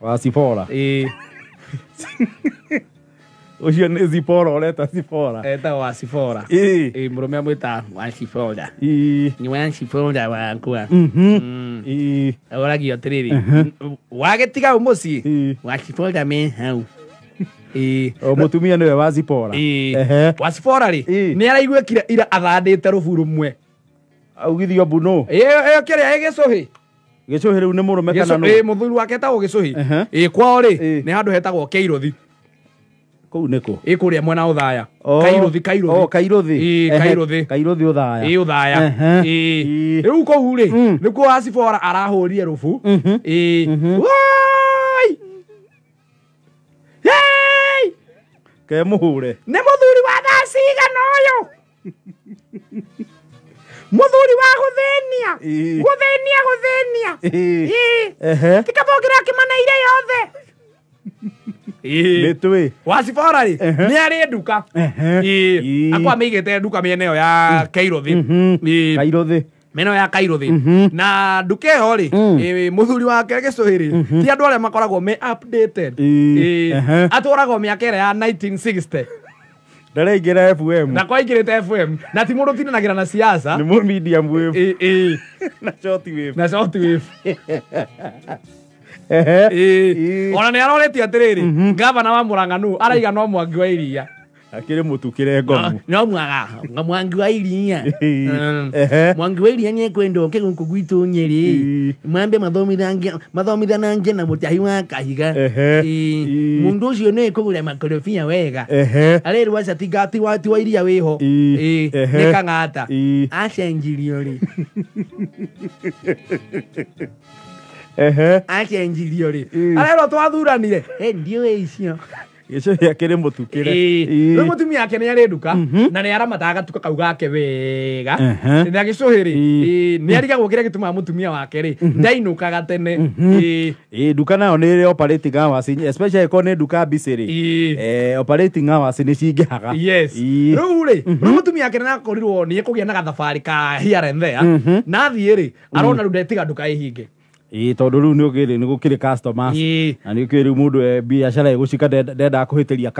Wasipora. Ĩĩ. Ucio nĩ Zipora ũreta Zipora. Etagwo wa Zipora. Ĩĩ. Ĩĩ mũrũme amwĩta wa Zipora. Ĩĩ. Nĩ wa Zipora wakwa. Ĩĩ. Mhm. Mm. Oragio atĩrĩrĩ. Mhm. Wagĩtiga u mũciĩ. Wa Zipora me hau. Ĩĩ. O mũtumia nĩwe wa Zipora. Ĩĩ. Wa Zipora rĩ, nĩ araiguĩkire ira athandĩte rũbu rũmwe. Augithio mbuno. Ĩyo kĩrĩa ĩgĩcũhĩ gicuhi riu ni murume kana no muthuri wake etagwo gicuhi i kwao ri ni handu hetagwo keirothi kuu nä kå ä kå rä a mwena å thaya oh. kairothi kairothi å oh, thaya ä å thaya rä u kå u rä mm. nä kuo acibora arahå rire rå bu mm-hmm. mm-hmm. kemå hå re nä må thuri wa thaa cigana å yå muthuri wa guthenia guthenia guthenia tikabogira ire yothe nitwi wacibora ri ni ari nduka akwa miigite nduka miena iyo ya kairothi kairothi meno ya kairothi mm-hmm. na nduka iyo ri mm. muthuri wake gicuhi ri mm-hmm. ti arä a makoragwo me updated atwaragwo miaka ira ya 1960 ndaraingä fm na kwaingä rä fm na ti må ndå tinanagira na siasa ni medium wave ä na short wave na short wave ona ne arore ti atiriri rä mhm. ngavana wa må ranga araiga no mwangi wa iria akire mutukire ngomu no mwaga nga mwangi wa iria mwangi wa iria niekwenda ke guku kugwitu nyeri mwambe mathomithanangie na mutahi wa kahiga mundu ucio ni kugura makorofia wega arirwo aca tingati wati wa iria wiho ni kang'ata acenjirio ri acenjirio ri arerwo twathuranire ndio icio gä cå gäake rä må tukä re rä må tumia ake nä arä nduka mhm. na nä aramataga gatuka kau gake wega na gä cå hä rä nä arigagwo kä rä a gä tå mutumia wake rä mhm. ndainå kaga tene mhm. nduka nayo nä rä operating hours especially korwo nä nduka mbicä rä eh, operating hours nä cingähaga rä u rä rä må tumia ake nä akorirwo nä ekå gä a na gathabarä ka hiarendhea nathiä rä arona rä u ndetiga nduka ä hinge ä tondå rä u nä gå kä rä na nä kä rä u må ndå e, biacara ä gå cika ndendaga kå hä tä ria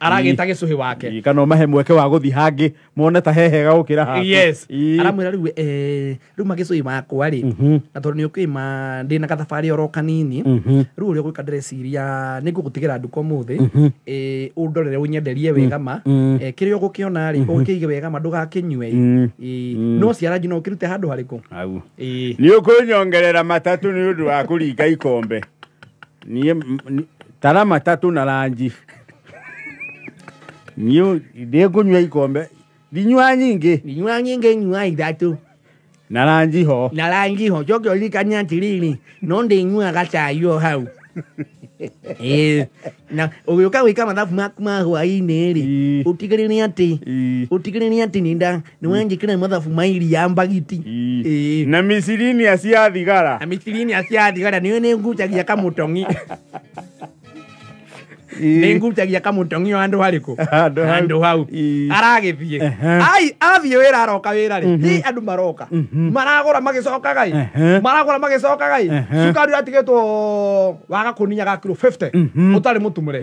aragä ta gä cå hä wake kana mahe mweke wa gå thiä hangä mone ta hehega gå kä ra aramwä ra rä u rä u magä cå ä makwa rä mhm. na tondå nä å kä ma ndä na gathabarä oro kanini mhm. rä u å rä a gå ka ndäreciria nä ngå gå tigä ra nduka må thä å mhm. ndorere å nyenderie wega ma mm, mm. kä rä a å gå kä ona rä å kä ige wega ma ndå gakä nyue mm, no ciaranji no å kä rute handå harä kå nä å kå nyongerera tatu nä å ndå wa kå ringa ikombe tarama tatu na ranji niå ndä ngå nyua ikombe ndinyua nyingä ndinyua nyingä nyua ithatå na ranji ho na ranji ho cokä å ririkania atä rä rä no ndä nyuaga cai o hau Eh, na ugiuka mathabu maku ma hwaini ri utigirire ati utigirire ati ninda niwanjikira mathabu ma iria mbagiti na misirini acia thigara na misirini acia thigara niyo ningucagia kamutongi nä ngurutagia kamå handå harä kå handå hau aragä thiä ai athiä wä ra aroka wä ra rä hä mhm. andå maroka mhm. maragåra magä cokagai maragåra magä cokagai cukari ratigä two waga kå ninya gakiro å mhm. tarä må tumå re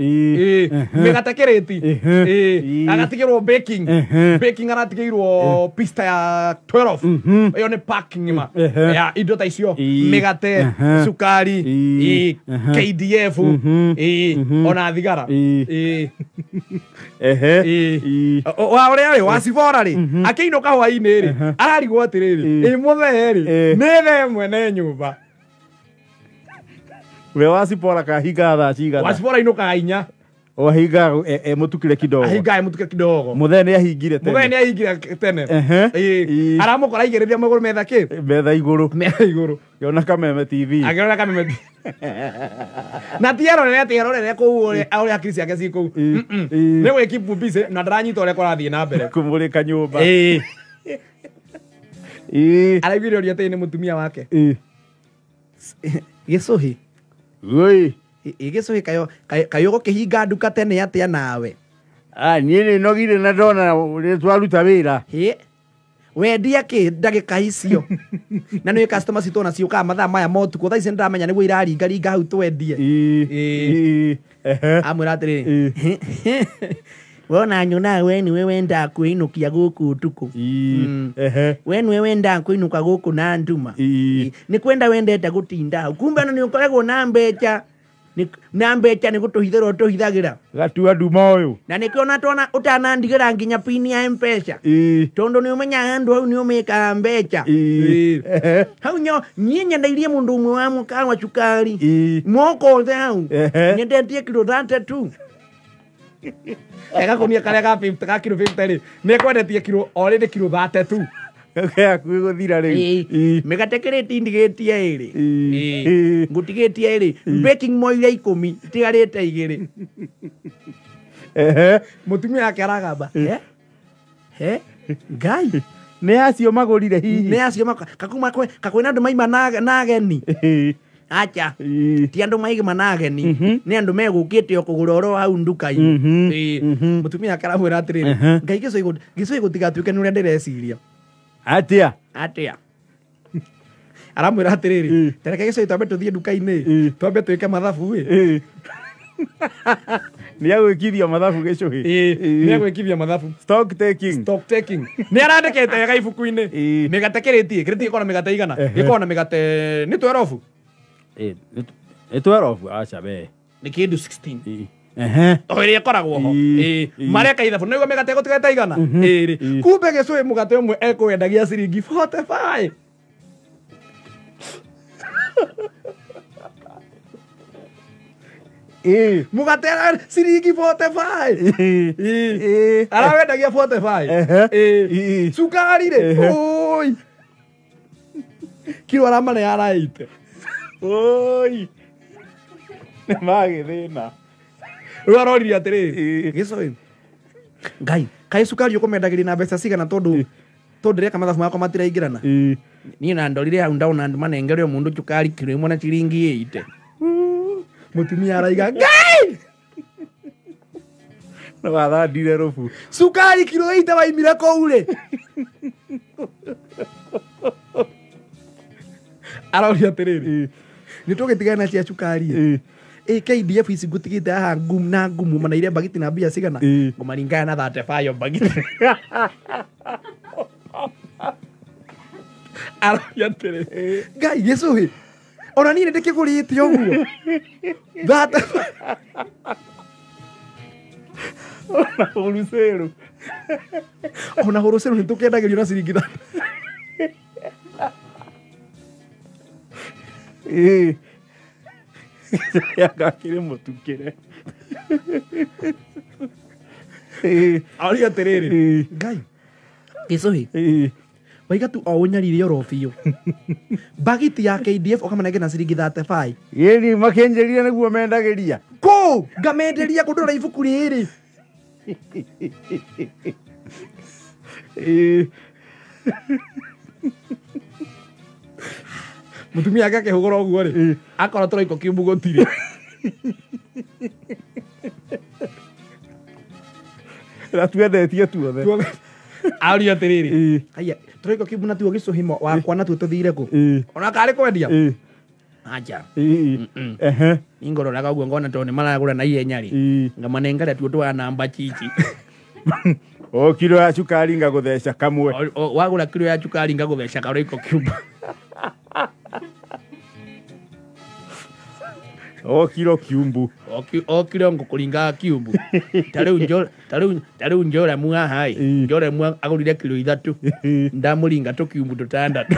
mä gate kä rä ti agatigä rwo aratigä irwo ya ä yo nä ma ya indo ta icio mä gate cukari kdf ona thigä thigara wa å eh. rä a rä wa cibora rä mhm. akĩinũka hwainĩ rĩ ararigwo atä rä rä ä må thee eh. rĩ nä thee mwene nyå mba we wacibora kahinga thaa cigana wacibora inå kainya o ahiga emutukire e, kidogo ahiga emutukire kidogo muthe ni ahingire tene muthe ni ahingire tene ehe aramukora igiriria maguru metha ki metha iguru metha iguru yona kameme tv agiona kameme na tiarorere atĩ arorere kũu ũrĩa akiri ciake ci kũu nĩ gwĩki bumbice na ndaranyita ũrĩa kũrathiĩ na mbere kũmũrĩka nyũmba araiguire ũria tĩĩ nĩ mũtumia wake gĩcũhĩ igicwi kayo kayuguke hinga tene ah, ni atia nawe niä nä nogire na ndona rä twaruta wä ra wendia kä ndagä icio na nä customer citå na ciå kaga mathaa maya motukå thaa ici nä ndamenya nä guo iraringaringa hau twendie amwä ra atä rä wona nyonaga we niwe wendaa kwĩinũkia gũkũ ũtukũ mm. we we niwe wendaa kwĩinũka gũkũ na nduma nĩ kwenda wendete gũtinda hau kumbe na nĩ ũkoragwo na mbeca na mbeca nä gå tå hithä ra å tå hithagä ra gatua nduma å na nä kä ona twana å tanandigä ra nginya pini ya mpesa tondå nä å menyaga andå hau ni å mä kaga mbeca hau nyo niä nyendairie mundu ndå å mwe wa må cukari mokothe hau nyendetie kilo thate tu egakå nia karä ga kakirå rä nä ekwendetie kirå orä nä kilo thate tu gakwä gå thira rä u mä tindigä tie ä rä ngå tigä tie ä rä mboire ikå mi itigarä te igä rä må tumia ake aragamba ngai nä acio magå rire hihi nä andå maima na ageni acha ti andå maigima na ageni nä andå megå kä te o kå gå ra å ro hau ndukai må tumia akaramwä ra atä rä rä ngai gä cå igå tigatuä ke nä å rä a ndä reciria atia atia aramwira atiriri tereke gicoi twambe tuthie nduka-ini twambe twike mathabu i nä agwäkithia mathabu gä cå nä agwäkithia mathabu nä arandäkete ega ibuku-inä mä gate kä rä tie kä rä tie gä korwo na mä gate igana gä korwo na mä gate nä twerobu nä twerobu acabe nä kä ndå ire ikora guoho mareka ithabu nä guo mä gate gå tigete igana ä kumbe gä cå ä må gate å mwe ekå endagia ciringi må gate ciringi arawendagia cukari rä oi kiro aramane araite oi nä magä thä na rä u aroririe atä rä gä coä ngai kaä cukari å kå mendagä na mbeca cigana tondå tondå ndä reka mathabu makwa matiraingä rana niä na ndorire hau ndaona andå manengere å må ndå cukari kiro ä mwe na ciringi ä ite må tumia araiga ngai wathandire bu cukari kiro ite waimire kũu rĩ aroria atĩrĩrĩ nĩ tũgĩtigana cia cukari ä kdf ici tigä te haha ngumu na ngumu manaire mbagiti na mbia cigana ngå maringana na thate bayo mbagiti aroria atä rä ngai gä cå hä ona niä nä ndä kä gå rä te å guo thate ona hå rucä rå ona hå rå cä rå nä tå kendagä rio na ciringi が開けれんもっとウケね Ahora terere. Guy. Que soy. Waiga tu aonya riri yoro fiyo. Bagiti ya KDF okamanage na ciringi 35. Yeri makenjeria niguo mendageria. Ko ngamenderia kundora ibuku riri. Eh mutumia ake akihugura uguo ri akora turaiko kimbugutire na twendetie tuothe aria atiriri aya turaiko kimbu natuo gicuhimo wakwa natuo tuthire ku ona kari kwendia aja ehe ningororaga uguo ngona tondu maragura na ihenya ri ngamanengaria tuo twa namba chichi o kiro ya cukari ngagutheca kamwe wagura kiro ya cukari ngagutheca karoiko kiumba o kilo kiumbu o kilongo ringaga kiumbu tariu njoramu haha i njoramu agurire kilo ithatu ringa tå kiumbu tutandatu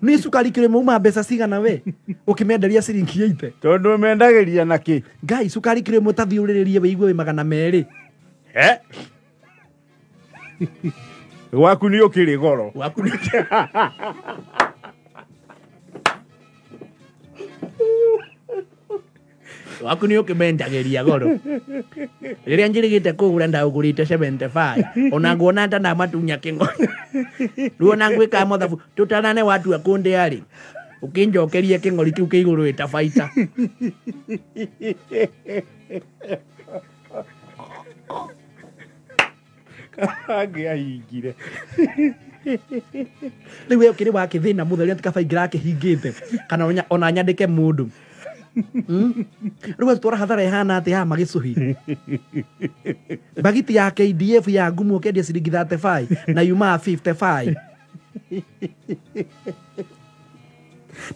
nä cukari kä rä mauma mbeca cigana we å kä menderia ciringi ya ite tondå mendagä ria na kä ngai cukari kä rä mwe tathiå rä rä rie wä igue wä magana merä gwaku nä å kä rä goro waku nä å kä mendagä ria goro rä rä a njä rä gä te kå gå ra ndaå gå rä te ona nguona ta ndamatunya kä ruo na ngwika mothabu tutanane watua kundi ari ukinjokerie kingori kiu kiiguru ita faita karange ahingire rä u kä rä wakä thä na må theri atä kabaingä ra akä hingä te kana ona nyandä ke må ndå Hmm? rä twara hathara ĩhana atĩ ya magĩcũhi mbagiti ya kdf ya ngumo ũkendia ciringi thateby na yumaa fiftyby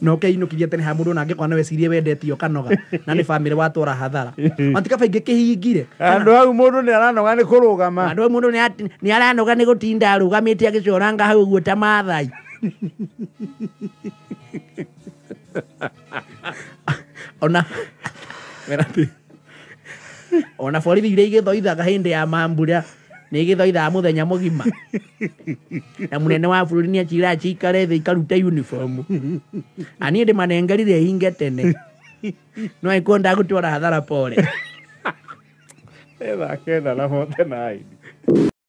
no keinũkirie tene na mũndũ nangĩkwa na wecirie wendetio kanoga na nĩ bamĩrĩ watwara hathara matikaba ingĩ kĩhingire ando hau mũndũ nĩ aranoga nĩ kũrũgama andũ hau mũndũ nĩ aranoga nĩ gũtinda arũgamĩte agĩcoranga hau ũguo ta ona ona borithi iria igithoithaga hindi ya mambura nä gä thoithaga må thenya må gima na må nene wa bå rå achira nä aciraga cikare thä ikaruta uniform aniä ndä manengerire hinge tene no angä korwo ndagå twara hathara pore ethakethana mothe naini